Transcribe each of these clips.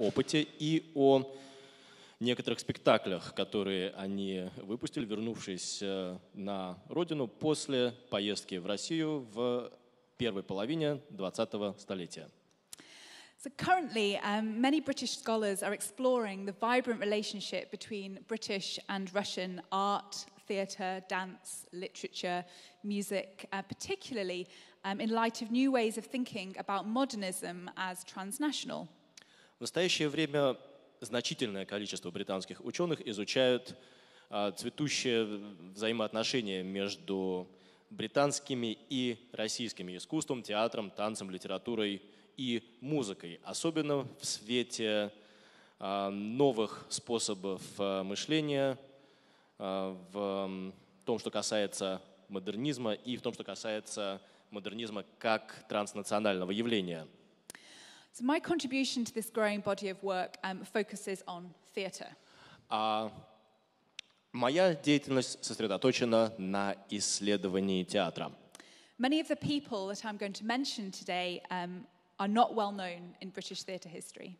опыте и о некоторых спектаклях, которые они выпустили, вернувшись на родину после поездки в Россию в первой половине 20-го столетия. So currently, um, many British scholars are exploring the vibrant relationship between British and Russian art, theatre, dance, literature, music, uh, particularly um, in light of new ways of thinking about modernism as transnational. В настоящее время значительное количество британских ученых изучают а, цветущее взаимоотношение между британскими и российскими искусством, театром, танцем, литературой и музыкой, особенно в свете а, новых способов а, мышления, в том, что касается модернизма и в том, что касается модернизма как транснационального явления – So my contribution to this growing body of work um, focuses on theatre. А моя деятельность сосредоточена на исследовании театра. Many of the people that I'm going to mention today um, are not well known in British theatre history.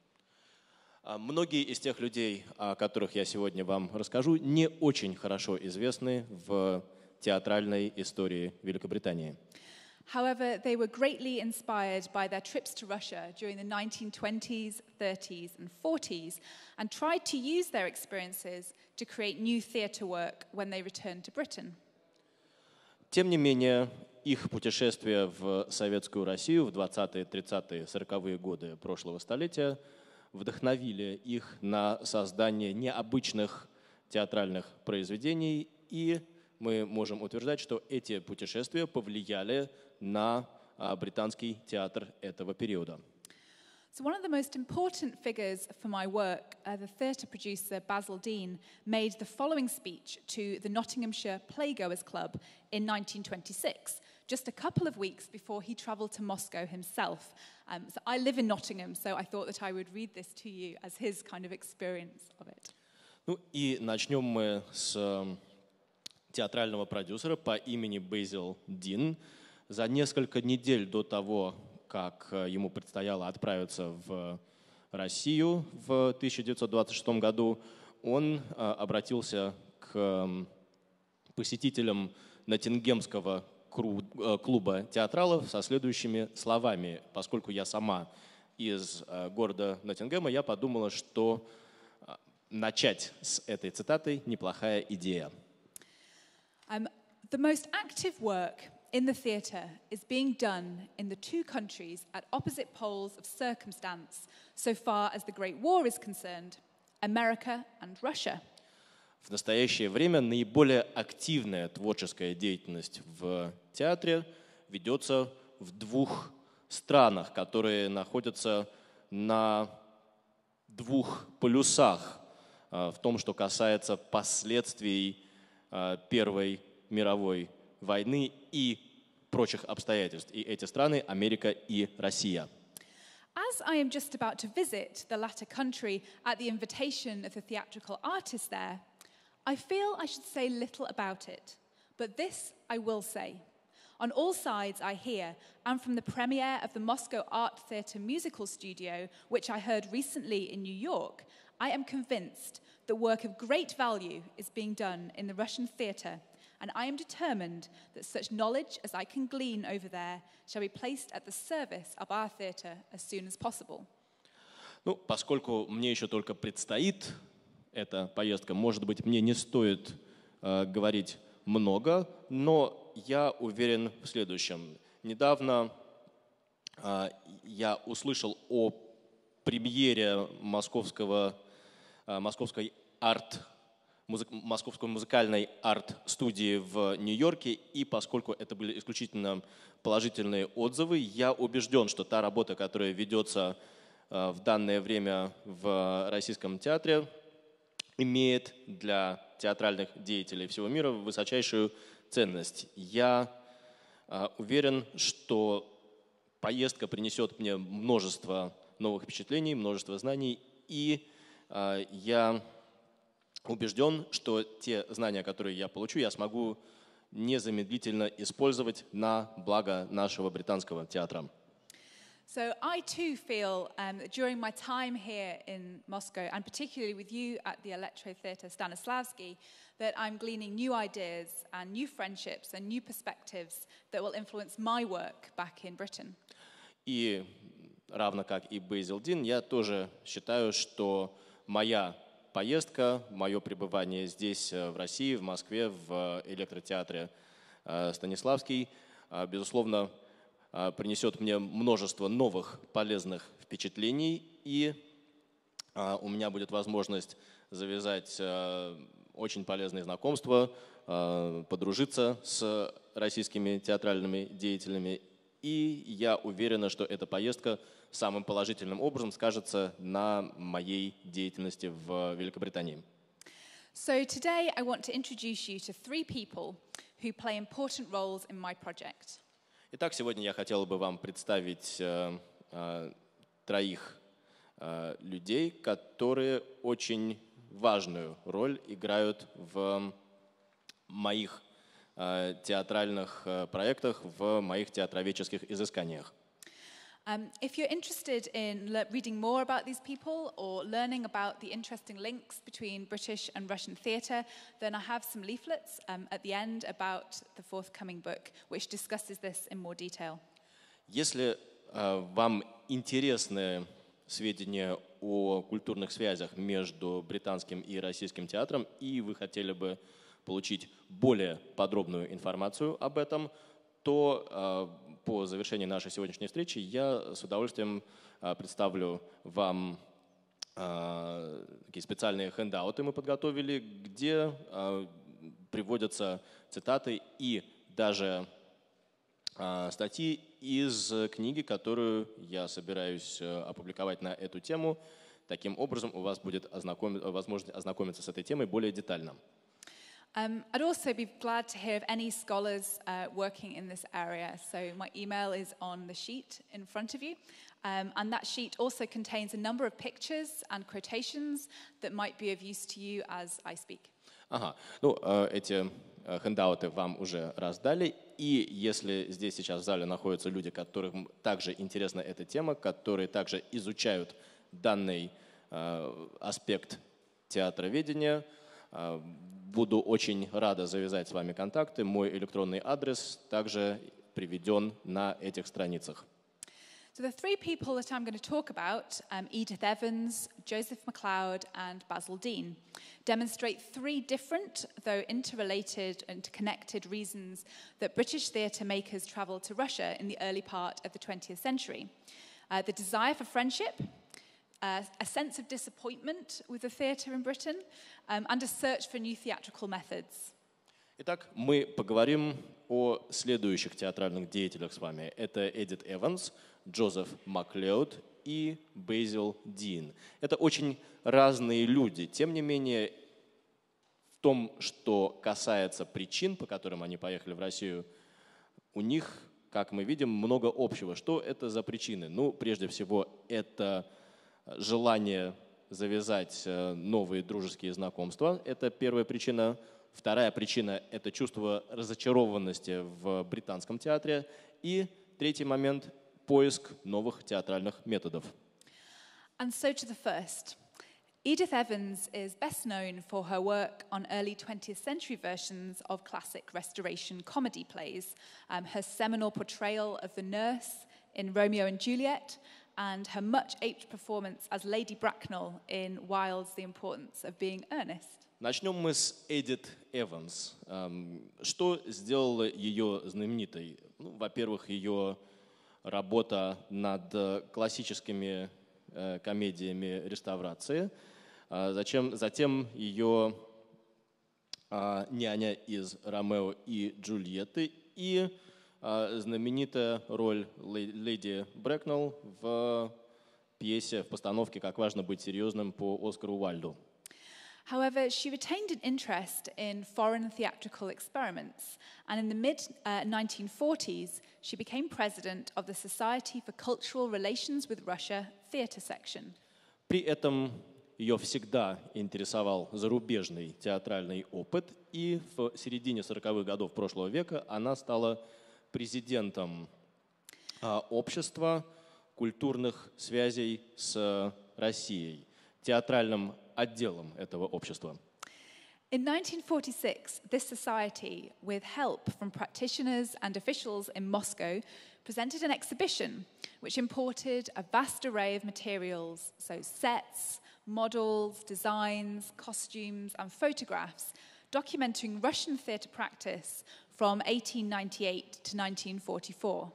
А, многие из тех людей, о которых я сегодня вам расскажу, не очень хорошо известны в театральной истории Великобритании. However, they were greatly inspired by their trips to Russia during the 1920s, 30s, and 40s, and tried to use their experiences to create new theatre work when they returned to Britain. Тем не менее, их путешествия в Советскую Россию в 20-е, 30-е, 40-е годы прошлого столетия вдохновили их на создание необычных театральных произведений, и мы можем утверждать, что эти путешествия повлияли на британский театр этого периода. So one of the most important figures for my work, uh, the theatre producer Basil Dean, made the following speech to the Nottinghamshire Playgoers Club in 1926, just a couple of weeks before he travelled to Moscow himself. Um, so I live in Nottingham, so I thought that I would read this to you as his kind of experience of it. Ну и начнем мы с театрального продюсера по имени Бейзил Дин, за несколько недель до того, как э, ему предстояло отправиться в Россию в 1926 году, он э, обратился к посетителям Натингемского э, клуба театралов со следующими словами. Поскольку я сама из города Ноттингема, я подумала, что начать с этой цитаты неплохая идея. Um, the most active work in the theatre is being done in the two countries at opposite poles of circumstance so far as the Great War is concerned America and Russia. В настоящее время наиболее активная творческая деятельность в театре ведется в двух странах, которые находятся на двух полюсах э, в том, что касается последствий э, Первой мировой войны и прочих обстоятельств. И эти страны – Америка и Россия. As I am just about to visit the latter country at the invitation of the theatrical artist there, I feel I should say little about it, but this I will say. On all sides, I hear, and from the premiere of the Moscow Art Theatre musical studio, which I heard recently in New York, I am convinced that work of great value is being done in the Russian theatre and I am determined that such knowledge as I can glean over there shall be placed at the service of our theatre as soon as possible. Ну, поскольку мне еще только предстоит эта поездка, может быть, мне не стоит э, говорить много, но я уверен в следующем. Недавно э, я услышал о премьере московского, э, московской арт музы московской музыкальной арт-студии в Нью-Йорке, и поскольку это были исключительно положительные отзывы, я убежден, что та работа, которая ведется э, в данное время в российском театре, имеет для театральных деятелей всего мира высочайшую ценность. Я э, уверен, что поездка принесет мне множество новых впечатлений, множество знаний, и э, я убежден, что те знания, которые я получу, я смогу незамедлительно использовать на благо нашего британского театра. So I too feel um, that during my time here in Moscow, and particularly with you at the Electro Theatre Stanislavski, that I'm gleaning new ideas and new friendships and new perspectives that will influence my work back in Britain. И равно как и Бейзил Дин, я тоже считаю, что моя поездка, мое пребывание здесь, э, в России, в Москве, в э, электротеатре э, Станиславский, безусловно, принесет мне множество новых полезных впечатлений, и у меня будет возможность завязать очень полезные знакомства, подружиться с российскими театральными деятелями. И я уверена, что эта поездка – самым положительным образом скажется на моей деятельности в Великобритании. So today I want to introduce you to three people who play important roles in my project. Итак, сегодня я хотела бы вам представить э, э, троих э, людей, которые очень важную роль играют в моих э, театральных э, проектах, в моих театроведческих изысканиях. Um, if you're interested in le- reading more about these people or learning about the interesting links between British and Russian theatre, then I have some leaflets um, at the end about the forthcoming book, which discusses this in more detail. Если э, вам интересны сведения о культурных связях между британским и российским театром, и вы хотели бы получить более подробную информацию об этом, то э, по завершении нашей сегодняшней встречи я с удовольствием а, представлю вам а, такие специальные хендауты мы подготовили, где а, приводятся цитаты и даже статьи из книги, которую я собираюсь э, опубликовать на эту тему. Таким образом, у вас будет ознаком... возможность ознакомиться с этой темой более детально. Um, I'd also be glad to hear of any scholars uh, working in this area. So my email is on the sheet in front of you. Um, and that sheet also contains a number of pictures and quotations that might be of use to you as I speak. Ага, ну э, эти э, хендауты вам уже раздали, и если здесь сейчас в зале находятся люди, которым также интересна эта тема, которые также изучают данный э, аспект театроведения, ведения, Буду очень рада завязать с вами контакты. Мой электронный адрес также приведен на этих страницах. So the three people that I'm going to talk about, um, Edith Evans, Joseph McLeod, and Basil Dean, demonstrate three different, though interrelated and connected reasons that British theatre makers travelled to Russia in the early part of the 20th century. Uh, the desire for friendship, uh, a sense of disappointment with the theatre in Britain, um, and a search for new theatrical methods. Итак, мы поговорим о следующих театральных деятелях с вами. Это Эдит Эванс, Джозеф Маклеод и Бейзил Дин. Это очень разные люди. Тем не менее, в том, что касается причин, по которым они поехали в Россию, у них, как мы видим, много общего. Что это за причины? Ну, прежде всего, это желание завязать э, новые дружеские знакомства. Это первая причина. Вторая причина – это чувство разочарованности в британском театре. И третий момент – поиск новых театральных методов. And so to the first. Edith Evans is best known for her work on early 20th century versions of classic restoration comedy plays. Um, her seminal portrayal of the nurse in Romeo and Juliet and her much aped performance as Lady Bracknell in Wilde's The Importance of Being Earnest. Начнем мы с Эдит Эванс. Эм, что сделало ее знаменитой? Ну, во-первых, ее работа над э, классическими э, комедиями реставрации. А зачем, затем ее а, «Няня из Ромео и Джульетты» и а, знаменитая роль леди Брэкнелл в пьесе, в постановке «Как важно быть серьезным» по Оскару Уальду. However, she retained an interest in foreign theatrical experiments, and in the mid uh, 1940s, she became president of the Society for Cultural Relations with Russia Theatre Section. При этом ее всегда интересовал зарубежный театральный опыт, и в середине 40-х годов прошлого века она стала президентом общества культурных связей с Россией, театральным отделом этого общества. In 1946, this society, with help from practitioners and officials in Moscow, presented an exhibition which imported a vast array of materials, so sets, models, designs, costumes, and photographs, documenting Russian theatre practice from 1898 to 1944.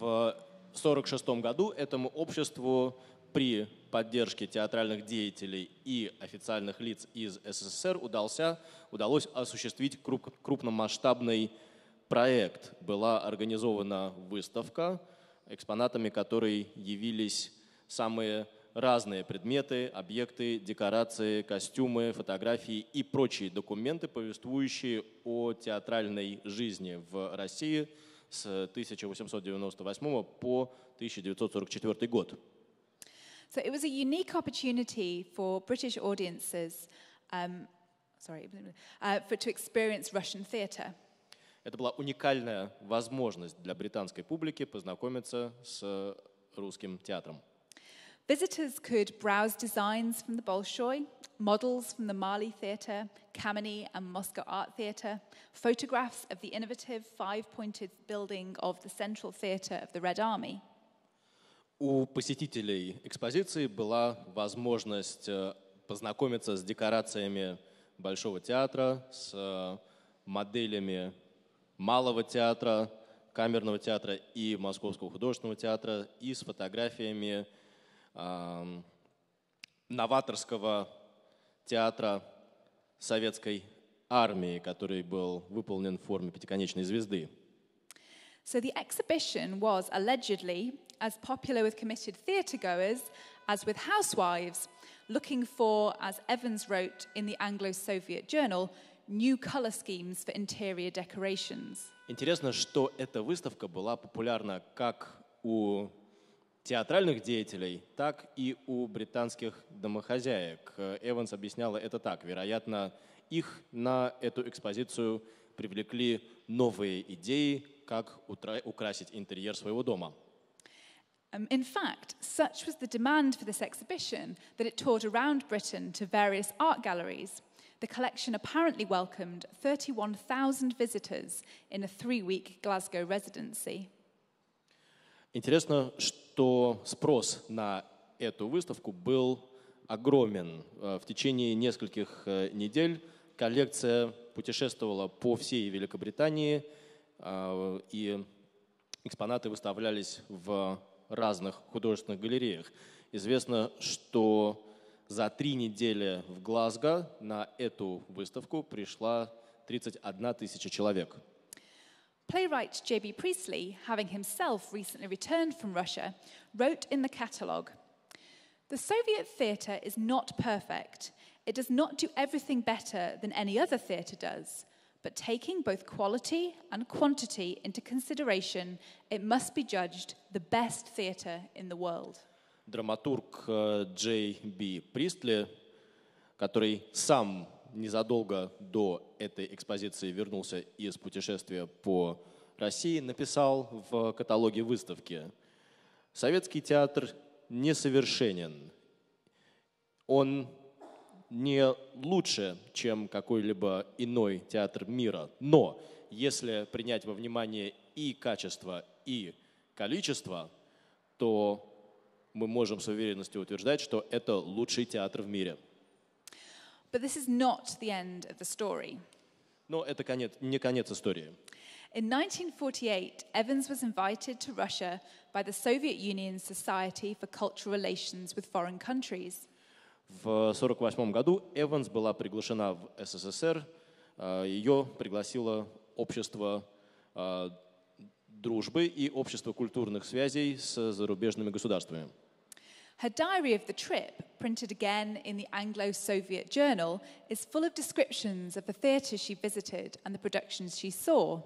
В 1946 году этому обществу при поддержке театральных деятелей и официальных лиц из СССР удалось осуществить крупномасштабный проект. Была организована выставка, экспонатами которой явились самые разные предметы, объекты, декорации, костюмы, фотографии и прочие документы, повествующие о театральной жизни в России с 1898 по 1944 год. So it was a unique opportunity for British audiences um, sorry, uh, for, to experience Russian theatre. Это была уникальная возможность для британской публики познакомиться с русским театром. Visitors could browse designs from the Bolshoi, models from the Mali Theatre, Kameny and Moscow Art Theatre, photographs of the innovative five-pointed building of the Central Theatre of the Red Army. У посетителей экспозиции была возможность познакомиться с декорациями Большого театра, с моделями Малого театра, Камерного театра и Московского художественного театра и с фотографиями э, новаторского театра советской армии, который был выполнен в форме пятиконечной звезды. So the exhibition was allegedly as popular with committed theatre goers as with housewives, looking for, as Evans wrote in the Anglo Soviet Journal, new color schemes for interior decorations. Интересно, что эта выставка была популярна как у театральных деятелей, так и у британских домохозяек. Эванс объясняла это так. Вероятно, их на эту экспозицию привлекли новые идеи, как украсить интерьер своего дома. in fact, such was the demand for this exhibition that it toured around Britain to various art galleries. The collection apparently welcomed 31,000 visitors in a three week Glasgow residency. Интересно, что что спрос на эту выставку был огромен. Э, в течение нескольких э, недель коллекция путешествовала по всей Великобритании, э, и экспонаты выставлялись в разных художественных галереях. Известно, что за три недели в Глазго на эту выставку пришла 31 тысяча человек. Playwright J.B. Priestley, having himself recently returned from Russia, wrote in the catalogue The Soviet theatre is not perfect. It does not do everything better than any other theatre does. But taking both quality and quantity into consideration, it must be judged the best theatre in the world. Драматург Джей Би Пристли, который сам незадолго до этой экспозиции вернулся из путешествия по России, написал в каталоге выставки. Советский театр несовершенен. Он не лучше, чем какой-либо иной театр мира. Но если принять во внимание и качество, и количество, то мы можем с уверенностью утверждать, что это лучший театр в мире. But this is not the end of the story. Но это конец, не конец истории. In 1948, Evans was invited to Russia by the Soviet Union's Society for Cultural Relations with Foreign Countries. В 1948 году Эванс была приглашена в СССР. Ее пригласило Общество дружбы и Общество культурных связей с зарубежными государствами. Her diary of the trip, printed again in the Anglo Soviet Journal, is full of descriptions of the theatres she visited and the productions she saw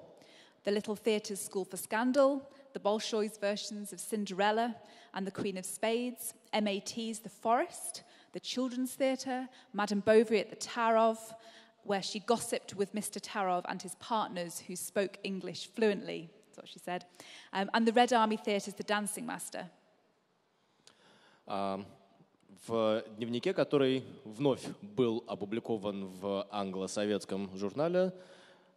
the Little Theatre's School for Scandal, the Bolshoi's versions of Cinderella and the Queen of Spades, MAT's The Forest, the Children's Theatre, Madame Bovary at the Tarov, where she gossiped with Mr. Tarov and his partners who spoke English fluently, that's what she said, um, and the Red Army Theatre's The Dancing Master. А, в дневнике, который вновь был опубликован в англо-советском журнале,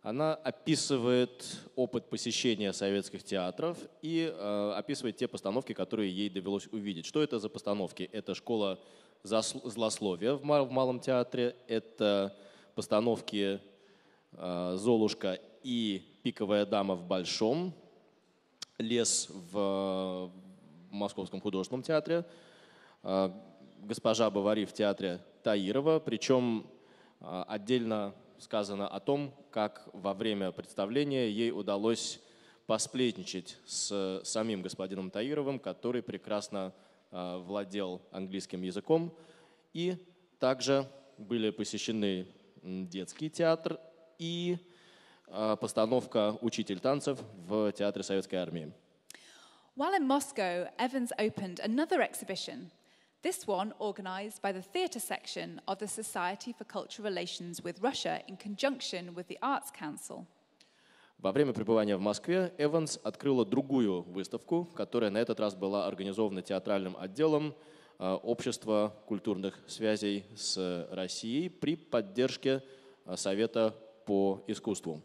она описывает опыт посещения советских театров и э, описывает те постановки, которые ей довелось увидеть. Что это за постановки? Это школа злословия в, Малом театре, это постановки э, Золушка и Пиковая дама в Большом, Лес в Московском художественном театре, а, госпожа Бавари в театре Таирова, причем а, отдельно сказано о том, как во время представления ей удалось посплетничать с самим господином Таировым, который прекрасно а, владел английским языком. И также были посещены детский театр и постановка «Учитель танцев» в Театре Советской Армии. While in Moscow, Evans opened another exhibition this one organised by the theatre section of the Society for Cultural Relations with Russia in conjunction with the Arts Council. Во время пребывания в Москве Эванс открыла другую выставку, которая на этот раз была организована театральным отделом э, Общества культурных связей с Россией при поддержке э, Совета по искусству.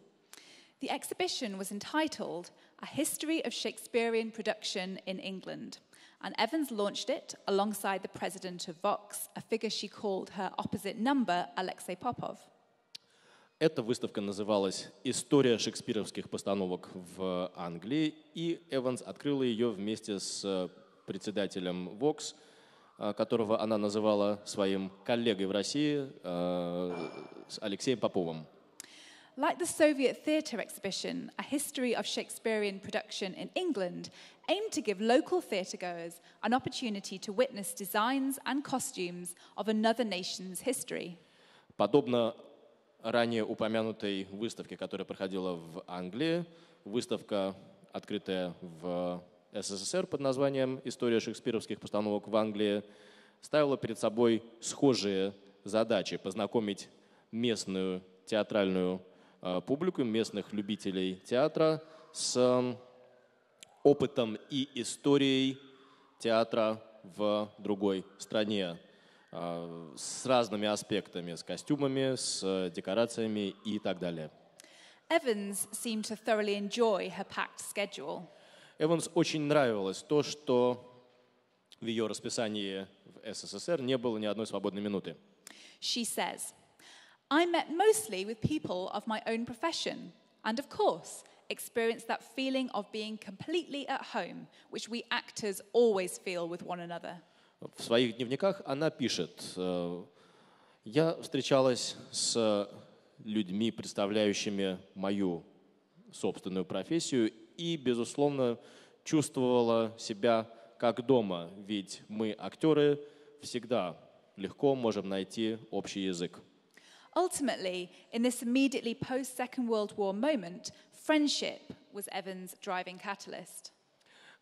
The exhibition was entitled A History of Shakespearean Production in England – And Evans launched it alongside the president of Vox, a figure she called her opposite number, Alexei Popov. Эта выставка называлась «История шекспировских постановок в Англии», и Эванс открыла ее вместе с э, председателем Vox, э, которого она называла своим коллегой в России, э, Алексеем Поповым. Like the Soviet Theatre exhibition, a history of Shakespearean production in England aimed to give local theatregoers an opportunity to witness designs and costumes of another nation's history. Подобно ранее упомянутой выставке, которая проходила в Англии, выставка, открытая в СССР под названием «История шекспировских постановок в Англии», ставила перед собой схожие задачи – познакомить местную театральную Э, публику, местных любителей театра с опытом и историей театра в другой стране, э, с разными аспектами, с костюмами, с э, декорациями и так далее. Evans seemed to thoroughly enjoy her packed schedule. Эванс очень нравилось то, что в ее расписании в СССР не было ни одной свободной минуты. She says, I met mostly with people of my own profession, and of course, experienced that feeling of being completely at home, which we actors always feel with one another. В своих дневниках она пишет, э, я встречалась с людьми, представляющими мою собственную профессию, и, безусловно, чувствовала себя как дома, ведь мы, актеры, всегда легко можем найти общий язык. Ultimately, in this immediately post Second World War moment, friendship was Evans' driving catalyst.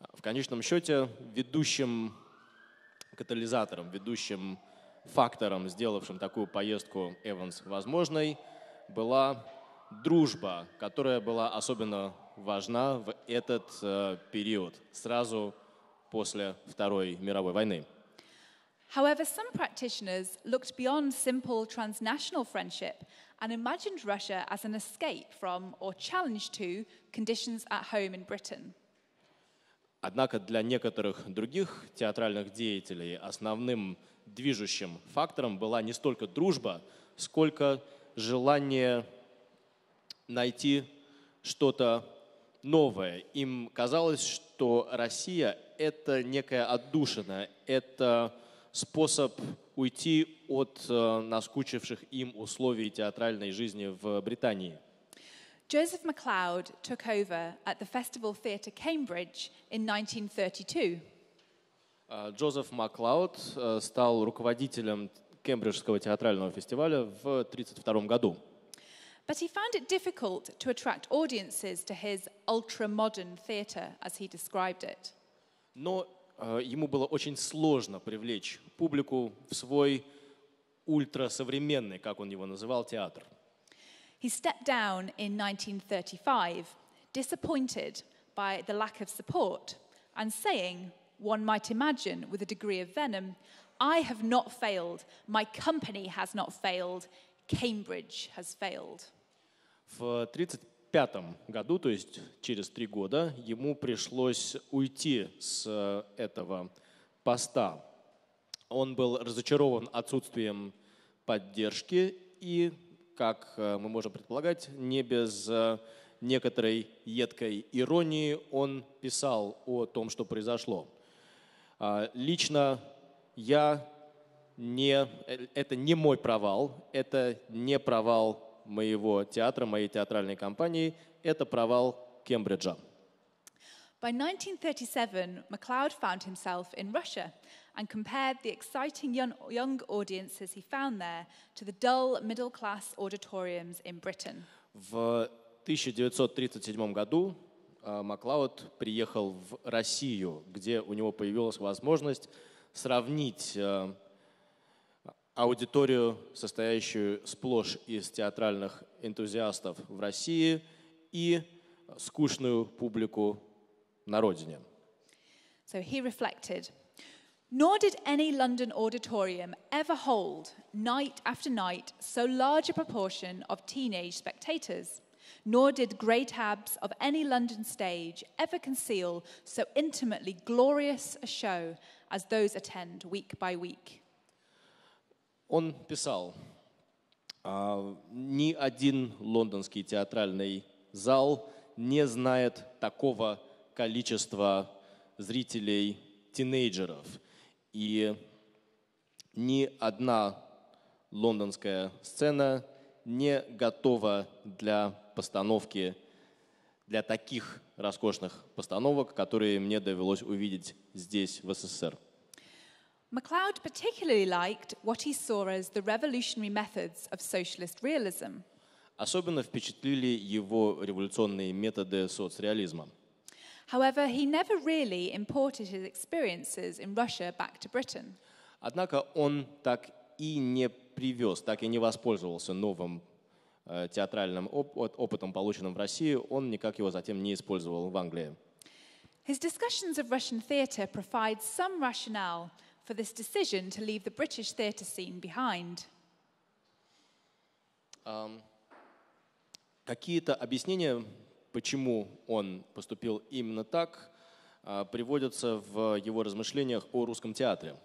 А, в конечном счете, ведущим катализатором, ведущим фактором, сделавшим такую поездку Эванс возможной, была дружба, которая была особенно важна в этот э, период, сразу после Второй мировой войны. However, some practitioners looked beyond simple transnational friendship and imagined Russia as an escape from or challenge to conditions at home in Britain. Однако для некоторых других театральных деятелей основным движущим фактором была не столько дружба, сколько желание найти что-то новое. Им казалось, что Россия — это некая отдушина, это способ уйти от наскучивших им условий театральной жизни в Британии. Joseph MacLeod took over at the Festival Theatre Cambridge in 1932. Джозеф Маклауд стал руководителем Кембриджского театрального фестиваля в 1932 году. But he found it difficult to attract audiences to his ultra-modern theatre, as he described it. Но ему было очень сложно привлечь публику в свой ультрасовременный, как он его называл, театр. He stepped down in 1935, disappointed by the lack of support and saying, one might imagine with a degree of venom, I have not failed, my company has not failed, Cambridge has failed. В 1935 пятом году, то есть через три года, ему пришлось уйти с э, этого поста. Он был разочарован отсутствием поддержки и, как э, мы можем предполагать, не без э, некоторой едкой иронии он писал о том, что произошло. А, лично я не, это не мой провал, это не провал моего театра, моей театральной компании, это провал Кембриджа. By 1937, MacLeod found himself in Russia and compared the exciting young, young audiences he found there to the dull middle-class auditoriums in Britain. В 1937 году Маклауд приехал в Россию, где у него появилась возможность сравнить аудиторию, состоящую сплошь из театральных энтузиастов в России и скучную публику на родине. So he reflected. Nor did any London auditorium ever hold, night after night, so large a proportion of teenage spectators. Nor did great abs of any London stage ever conceal so intimately glorious a show as those attend week by week. Он писал, «А, ни один лондонский театральный зал не знает такого количества зрителей тинейджеров. И ни одна лондонская сцена не готова для постановки, для таких роскошных постановок, которые мне довелось увидеть здесь, в СССР. MacLeod particularly liked what he saw as the revolutionary methods of socialist realism. Особенно впечатлили его революционные методы соцреализма. However, he never really imported his experiences in Russia back to Britain. Однако он так и не привез, так и не воспользовался новым э, театральным оп опытом, полученным в России, он никак его затем не использовал в Англии. His discussions of Russian theatre provide some rationale – for this decision to leave the British theatre scene behind? Um, какие-то объяснения, почему он поступил именно так, приводятся в его размышлениях о русском театре.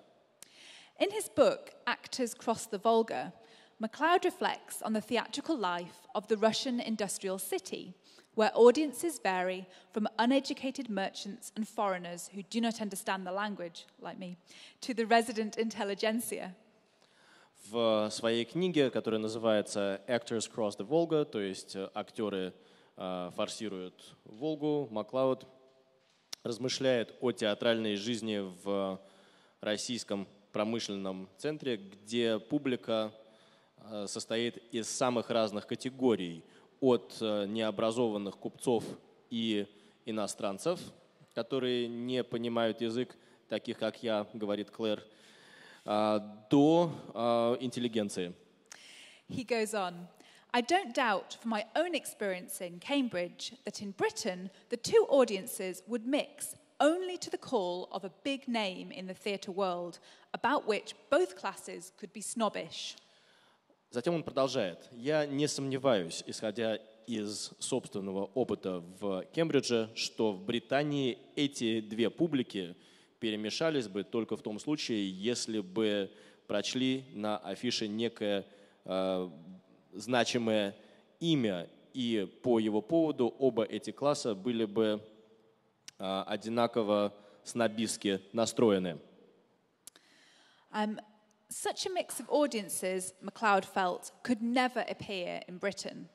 In his book, Actors Cross the Volga, MacLeod reflects on the theatrical life of the Russian industrial city, where audiences vary from uneducated merchants and foreigners who do not understand the language, like me, to the resident intelligentsia. В своей книге, которая называется «Actors Cross the Volga», то есть э, актеры э, форсируют Волгу, Маклауд размышляет о театральной жизни в российском промышленном центре, где публика состоит из самых разных категорий, от необразованных купцов и иностранцев, которые не понимают язык, таких как я, говорит Клэр, до интеллигенции. He goes on. I don't doubt from my own experience in Cambridge that in Britain the two audiences would mix only to the call of a big name in the theatre world, about which both classes could be snobbish. Затем он продолжает. «Я не сомневаюсь, исходя из собственного опыта в Кембридже, что в Британии эти две публики перемешались бы только в том случае, если бы прочли на афише некое э, значимое имя, и по его поводу оба эти класса были бы э, одинаково снобистски настроены. Um, Such a mix of audiences, MacLeod felt, could never appear in Britain.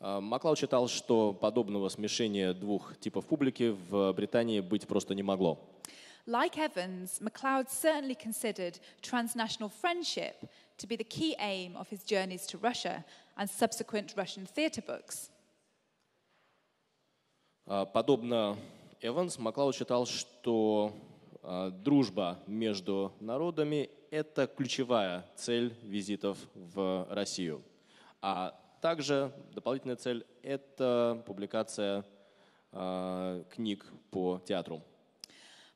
Маклау uh, считал, что подобного смешения двух типов публики в э, Британии быть просто не могло. Like Evans, MacLeod certainly considered transnational friendship to be the key aim of his journeys to Russia and subsequent Russian theatre books. Uh, подобно Эванс, Маклауд считал, что э, дружба между народами это ключевая цель визитов в Россию. А также дополнительная цель – это публикация э, книг по театру.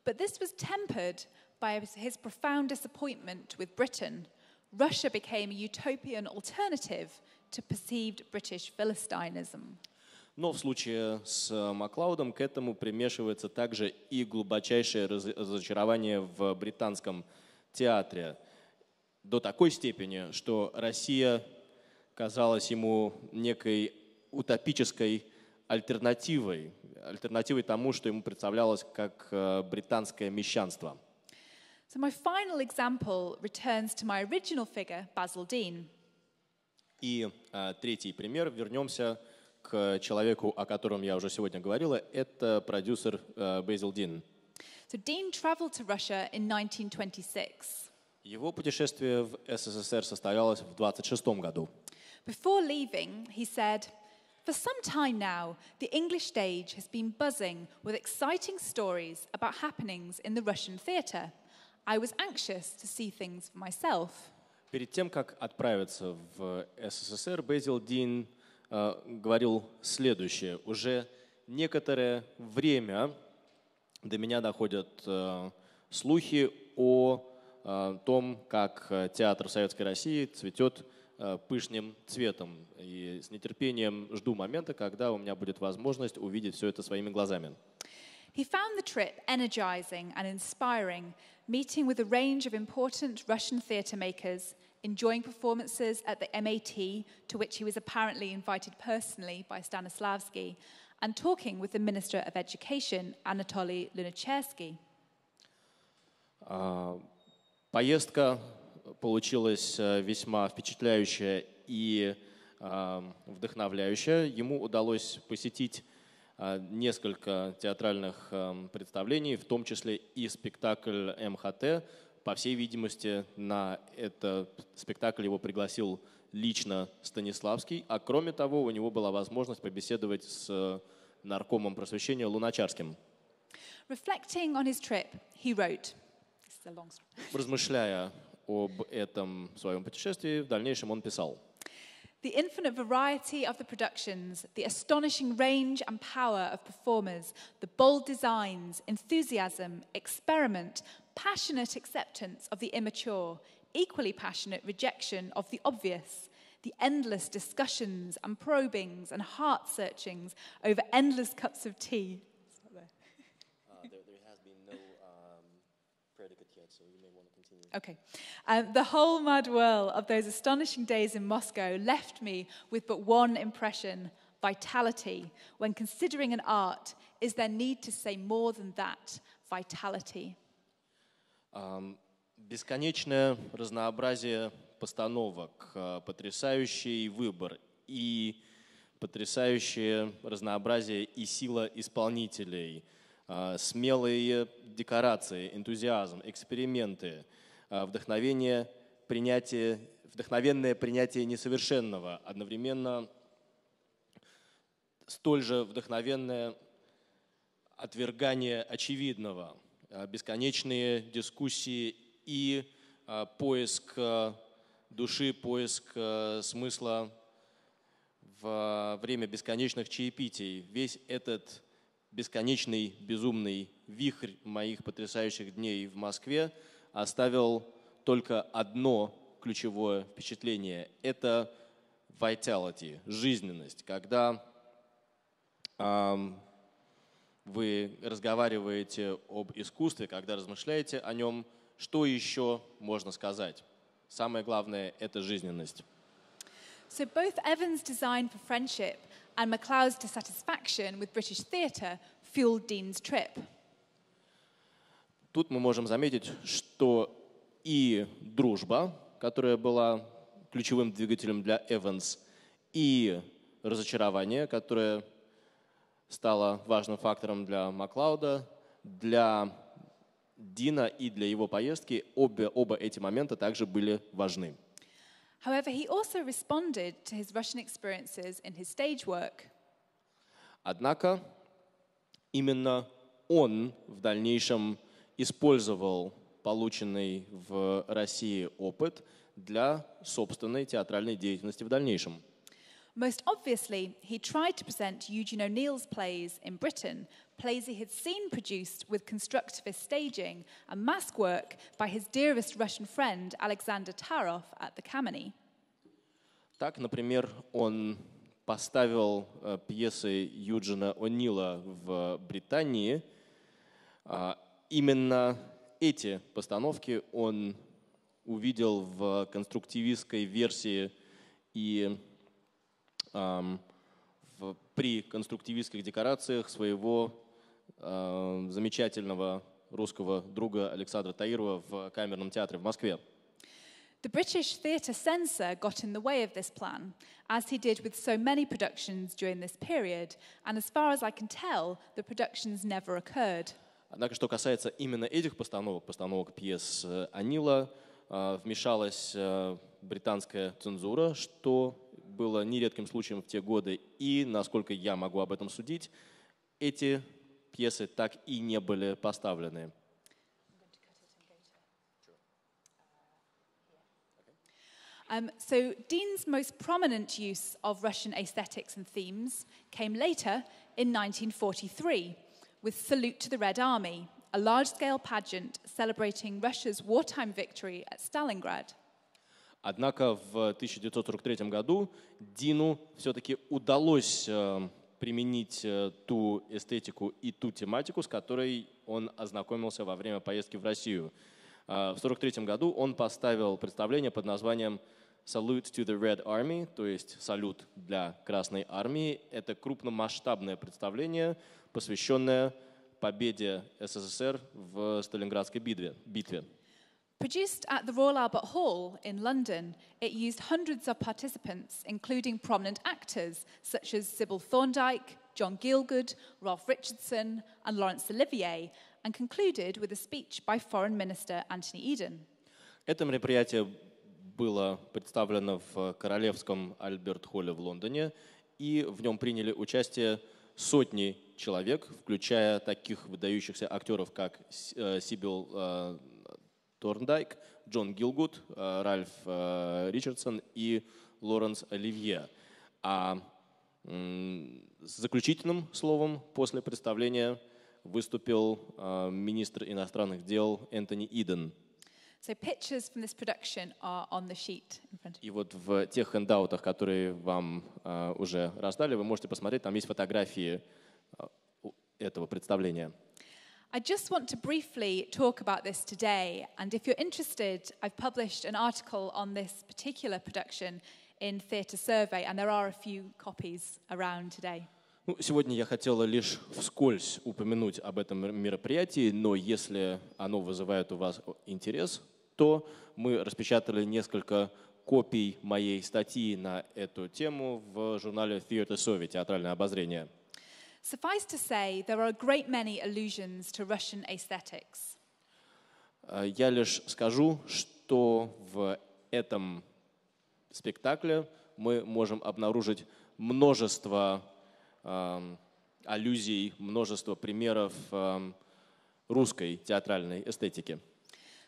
But this was tempered by his profound disappointment with Britain. Russia became a utopian alternative to perceived British Philistinism. Но в случае с э, Маклаудом к этому примешивается также и глубочайшее разочарование в британском театре до такой степени, что Россия казалась ему некой утопической альтернативой, альтернативой тому, что ему представлялось как э, британское мещанство. So my final example returns to my original figure, Basil Dean. И э, третий пример, вернемся к человеку, о котором я уже сегодня говорила, это продюсер э, Бейзил Дин. So Dean traveled to Russia in 1926. Его путешествие в СССР состоялось в 26 году. Before leaving, he said, For some time now, the English stage has been buzzing with exciting stories about happenings in the Russian theatre. I was anxious to see things for myself. Перед тем, как отправиться в СССР, Безил Дин э, говорил следующее. Уже некоторое время до меня доходят слухи о том, как театр Советской России цветет пышным цветом. И с нетерпением жду момента, когда у меня будет возможность увидеть все это своими глазами. He found the trip energizing and inspiring, meeting with a range of important Russian theatre makers, enjoying performances at the MAT, to which he was apparently invited personally by Stanislavski, and talking with the Minister of Education, Anatoly Lunachersky. А, поездка получилась э, весьма впечатляющая и а, вдохновляющая. Ему удалось посетить а, несколько театральных э, представлений, в том числе и спектакль МХТ. По всей видимости, на этот спектакль его пригласил лично Станиславский, а кроме того у него была возможность побеседовать с наркомом просвещения Луначарским. Reflecting on his trip, he wrote, Размышляя об этом своем путешествии, в дальнейшем он писал. The infinite variety of the productions, the astonishing range and power of performers, the bold designs, enthusiasm, experiment, passionate acceptance of the immature, equally passionate rejection of the obvious, the endless discussions and probings and heart searchings over endless cups of tea. Uh, there. has been no um, so you may want to continue. Okay. Um, the whole mad whirl of those astonishing days in Moscow left me with but one impression vitality. When considering an art, is there need to say more than that? Vitality. Um, Бесконечное разнообразие постановок, э, потрясающий выбор и потрясающее разнообразие и сила исполнителей, э, смелые декорации, энтузиазм, эксперименты, э, вдохновение, принятие, вдохновенное принятие несовершенного, одновременно столь же вдохновенное отвергание очевидного, бесконечные дискуссии и э, поиск э, души, поиск э, смысла в время бесконечных чаепитий. Весь этот бесконечный, безумный вихрь моих потрясающих дней в Москве оставил только одно ключевое впечатление. Это vitality, жизненность. Когда эм, вы разговариваете об искусстве, когда размышляете о нем – что еще можно сказать? Самое главное — это жизненность. So both Evans' design for friendship and MacLeod's dissatisfaction with British theatre fueled Dean's trip. Тут мы можем заметить, что и дружба, которая была ключевым двигателем для Эванс, и разочарование, которое стало важным фактором для Маклауда, для Дина и для его поездки обе, оба эти момента также были важны. However, he also responded to his Russian experiences in his stage work. Однако именно он в дальнейшем использовал полученный в России опыт для собственной театральной деятельности в дальнейшем. Most obviously, he tried to present Eugene O'Neill's plays in Britain plays he had seen produced with constructivist staging and mask work by his dearest Russian friend Alexander Tarov at the Kameny. Так, например, он поставил э, пьесы Юджина О'Нила в Британии. Э, именно эти постановки он увидел в конструктивистской версии и э, в, при конструктивистских декорациях своего э, замечательного русского друга Александра Таирова в Камерном театре в Москве. The British theatre censor got in the way of this plan, as he did with so many productions during this period, and as far as I can tell, the productions never occurred. Однако, что касается именно этих постановок, постановок пьес э, Анила, э, вмешалась э, британская цензура, что было нередким случаем в те годы, и, насколько я могу об этом судить, эти пьесы так и не были поставлены. Um, so Dean's most prominent use of Russian aesthetics and themes came later in 1943 with Salute to the Red Army, a large-scale pageant celebrating Russia's wartime victory at Stalingrad. Однако в 1943 году Дину все-таки удалось применить э, ту эстетику и ту тематику, с которой он ознакомился во время поездки в Россию. Э, в 1943 году он поставил представление под названием «Salute to the Red Army», то есть «Салют для Красной Армии». Это крупномасштабное представление, посвященное победе СССР в Сталинградской битве. битве. Produced at the Royal Albert Hall in London, it used hundreds of participants, including prominent actors such as Sybil Thorndike, John Gielgud, Ralph Richardson, and Laurence Olivier, and concluded with a speech by Foreign Minister Anthony Eden. Это мероприятие было представлено в э, Королевском Альберт-холле в Лондоне, и в нем приняли участие сотни человек, включая таких выдающихся актеров, как э, Сибил э, Торндайк, Джон Гилгуд, э, Ральф э, Ричардсон и Лоренс Оливье. А с заключительным словом после представления выступил э, министр иностранных дел Энтони Иден. So pictures from this production are on the sheet in front. И вот в тех хендаутах, которые вам уже раздали, вы можете посмотреть, там есть фотографии этого представления. I just want to briefly talk about this today, and if you're interested, I've published an article on this particular production in Theatre Survey, and there are a few copies around today. Ну, сегодня я хотела лишь вскользь упомянуть об этом мероприятии, но если оно вызывает у вас интерес, то мы распечатали несколько копий моей статьи на эту тему в журнале Theatre Survey «Театральное обозрение». Suffice to say, there are a great many allusions to Russian aesthetics. Я лишь скажу, что в этом спектакле мы можем обнаружить множество э, аллюзий, множество примеров э, русской театральной эстетики.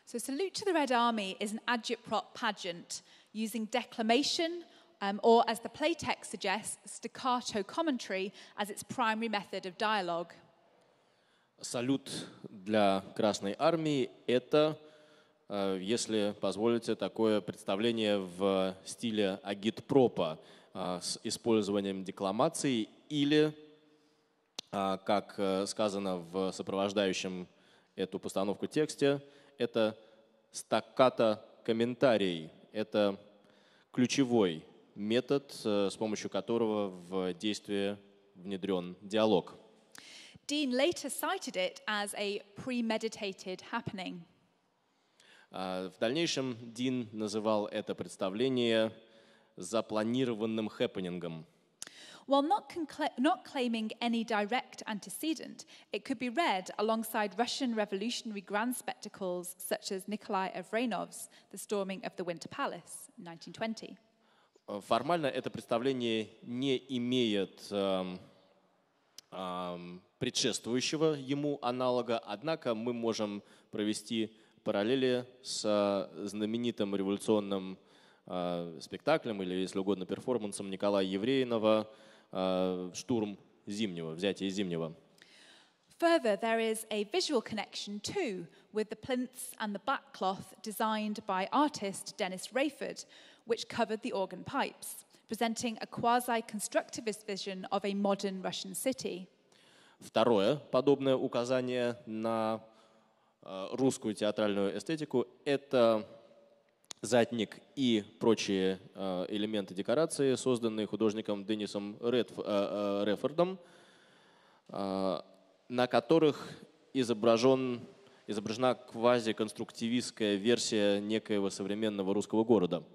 So Salute to the Red Army is an agitprop pageant using declamation, um, or as the play suggests, staccato commentary as its primary method of dialogue. Салют для Красной Армии – это, э, если позволите, такое представление в стиле агитпропа э, с использованием декламации или, э, как сказано в сопровождающем эту постановку тексте, это стаккато комментарий, это ключевой метод, с помощью которого в действие внедрен диалог. Dean later cited it as a premeditated happening. В дальнейшем Дин называл это представление запланированным хэппенингом. While not, not claiming any direct antecedent, it could be read alongside Russian revolutionary grand spectacles such as Nikolai Avranov's The Storming of the Winter Palace, 1920. Э, формально это представление не имеет эм, эм, предшествующего ему аналога, однако мы можем провести параллели с э, знаменитым революционным э, спектаклем или, если угодно, перформансом Николая Евреинова «Штурм зимнего», «Взятие зимнего». Further, there is a visual connection too with the plinths and the backcloth designed by artist Dennis Rayford, which covered the organ pipes, presenting a quasi constructivist vision of a modern Russian city. Второе подобное указание на э, русскую театральную эстетику – это задник и прочие э, элементы декорации, созданные художником Денисом Редф, э, Рефордом, на которых изображен, изображена квазиконструктивистская версия некоего современного русского города –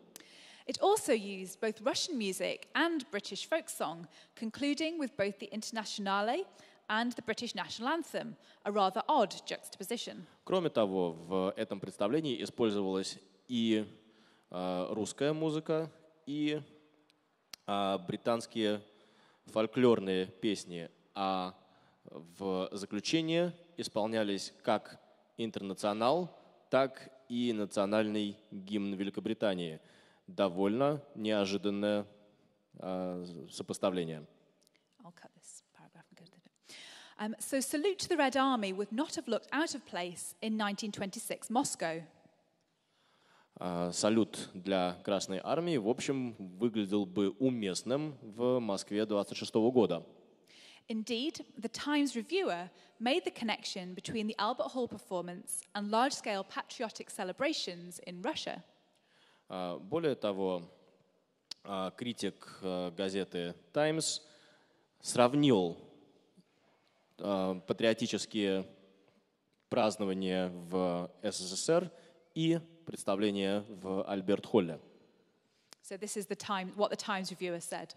It also used both Russian music and British folk song, concluding with both the Internationale and the British National Anthem, a rather odd juxtaposition. Кроме того, в этом представлении использовалась и э, русская музыка, и э, британские фольклорные песни, а в заключение исполнялись как интернационал, так и национальный гимн Великобритании – довольно неожиданное сопоставление. Um, so, Salute to the Red Army would not have looked out of place in 1926 Moscow. А, салют для Красной Армии, в общем, выглядел бы уместным в Москве 26 года. Indeed, the Times reviewer made the connection between the Albert Hall performance and large-scale patriotic celebrations in Russia – а, более того, а, критик э, газеты Times сравнил а, патриотические празднования в СССР и представление в Альберт-Холле. So this is the time, what the Times reviewer said.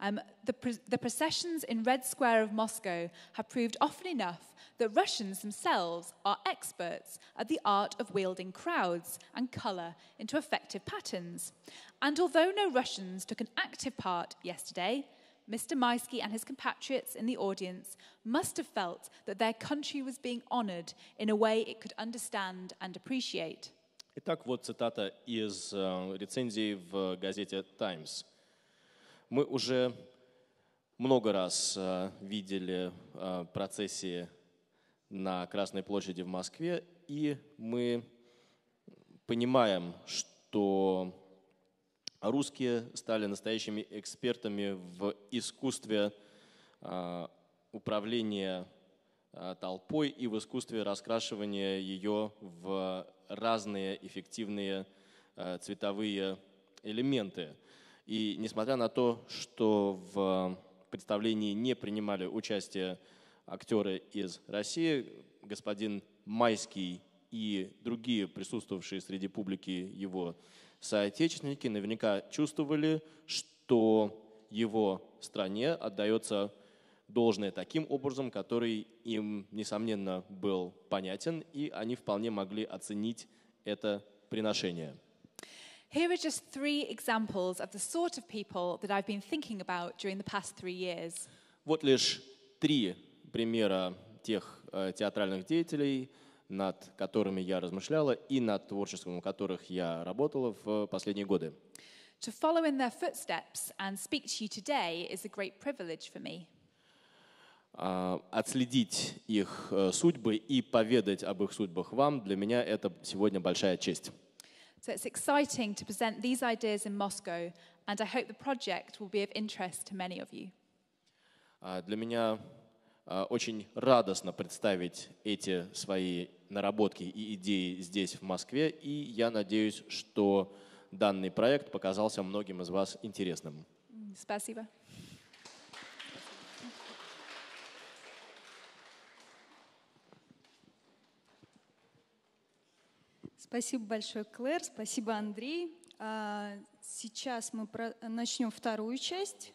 Um, the, the processions in Red Square of Moscow have proved often enough that Russians themselves are experts at the art of wielding crowds and colour into effective patterns. And although no Russians took an active part yesterday, Mr. Maisky and his compatriots in the audience must have felt that their country was being honoured in a way it could understand and appreciate. Итак, вот цитата из э, рецензии в э, газете «Times». Мы уже много раз э, видели э, процессии на Красной площади в Москве, и мы понимаем, что русские стали настоящими экспертами в искусстве э, управления толпой и в искусстве раскрашивания ее в разные эффективные цветовые элементы. И несмотря на то, что в э, представлении не принимали участие актеры из России, господин Майский и другие присутствовавшие среди публики его соотечественники наверняка чувствовали, что его стране отдается должное таким образом, который им, несомненно, был понятен, и они вполне могли оценить это приношение. Here are just three examples of the sort of people that I've been thinking about during the past three years. Вот лишь три примера тех э, театральных деятелей, над которыми я размышляла и над творчеством которых я работала в последние годы. To follow in their footsteps and speak to you today is a great privilege for me. А, отследить их э, судьбы и поведать об их судьбах вам для меня это сегодня большая честь. So it's exciting to present these ideas in Moscow, and I hope the project will be of interest to many of you. Для меня очень радостно представить эти свои наработки и идеи здесь, в Москве, и я надеюсь, что данный проект показался многим из вас интересным. Спасибо. Спасибо большое, Клэр. Спасибо, Андрей. А, сейчас мы начнем вторую часть.